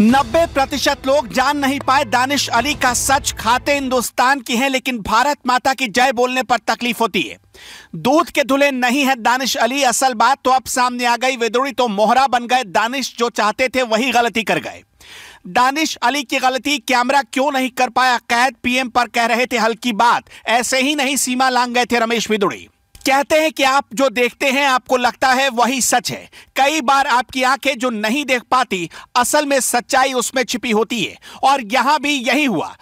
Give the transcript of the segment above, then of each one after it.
नब्बे प्रतिशत लोग जान नहीं पाए दानिश अली का सच खाते हिंदुस्तान की हैं लेकिन भारत माता की जय बोलने पर तकलीफ होती है दूध के धुले नहीं है दानिश अली असल बात तो अब सामने आ गई वेदुड़ी तो मोहरा बन गए दानिश जो चाहते थे वही गलती कर गए दानिश अली की गलती कैमरा क्यों नहीं कर पाया कैद पीएम पर कह रहे थे हल्की बात ऐसे ही नहीं सीमा लांग गए थे रमेश विदुड़ी कहते हैं कि आप जो देखते हैं आपको लगता है वही सच है कई बार आपकी आंखें जो नहीं देख पाती असल में सच्चाई उसमें छिपी होती है और यहां भी यही हुआ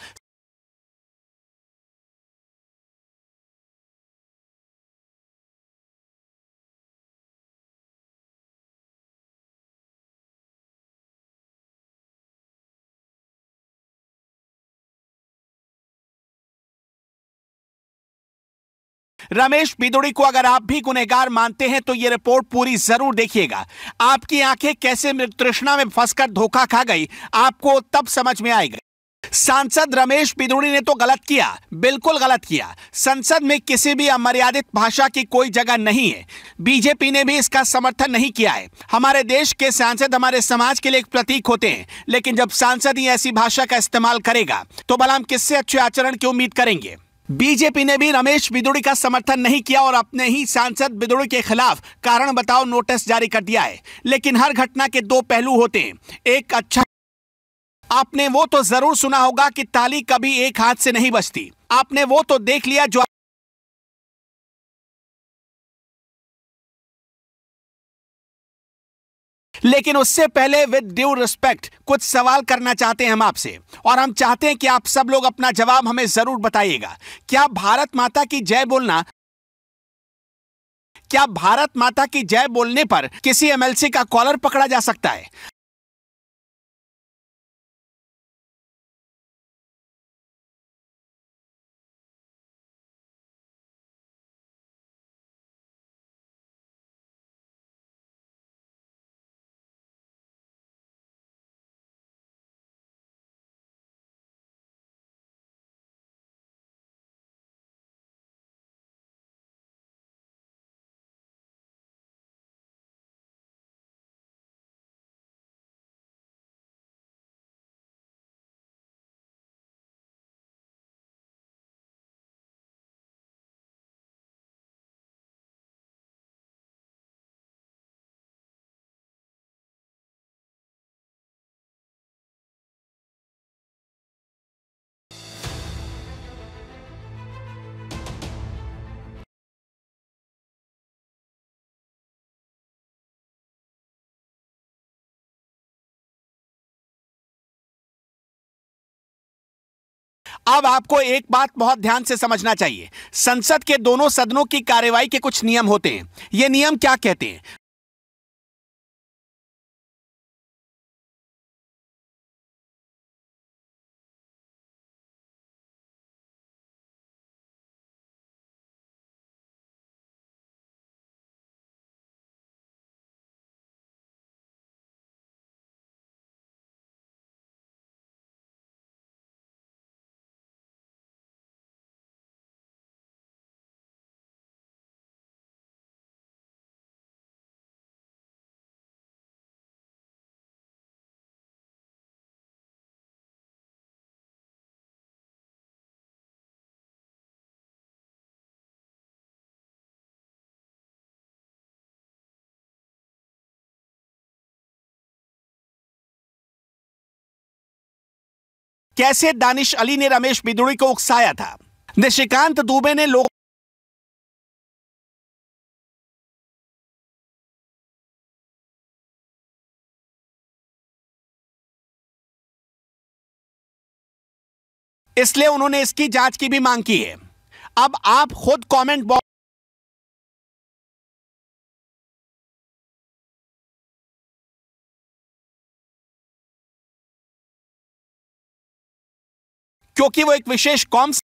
रमेश बिदुड़ी को अगर आप भी गुनेगार मानते हैं तो ये रिपोर्ट पूरी जरूर देखिएगा आपकी आंखें कैसे तृष्णा में फंसकर धोखा खा गई आपको तब समझ में आएगा सांसद रमेश बिदुड़ी ने तो गलत किया बिल्कुल गलत किया संसद में किसी भी अमर्यादित भाषा की कोई जगह नहीं है बीजेपी ने भी इसका समर्थन नहीं किया है हमारे देश के सांसद हमारे समाज के लिए एक प्रतीक होते हैं लेकिन जब सांसद ही ऐसी भाषा का इस्तेमाल करेगा तो भला हम किससे अच्छे आचरण की उम्मीद करेंगे बीजेपी ने भी रमेश बिदुड़ी का समर्थन नहीं किया और अपने ही सांसद बिदुड़ी के खिलाफ कारण बताओ नोटिस जारी कर दिया है लेकिन हर घटना के दो पहलू होते हैं एक अच्छा आपने वो तो जरूर सुना होगा कि ताली कभी एक हाथ से नहीं बचती आपने वो तो देख लिया जो लेकिन उससे पहले विद ड्यू रिस्पेक्ट कुछ सवाल करना चाहते हैं हम आपसे और हम चाहते हैं कि आप सब लोग अपना जवाब हमें जरूर बताइएगा क्या भारत माता की जय बोलना क्या भारत माता की जय बोलने पर किसी एमएलसी का कॉलर पकड़ा जा सकता है अब आपको एक बात बहुत ध्यान से समझना चाहिए संसद के दोनों सदनों की कार्यवाही के कुछ नियम होते हैं ये नियम क्या कहते हैं कैसे दानिश अली ने रमेश बिदुड़ी को उकसाया था निशिकांत दुबे ने लोग इसलिए उन्होंने इसकी जांच की भी मांग की है अब आप खुद कमेंट बॉक्स क्योंकि वो एक विशेष कॉम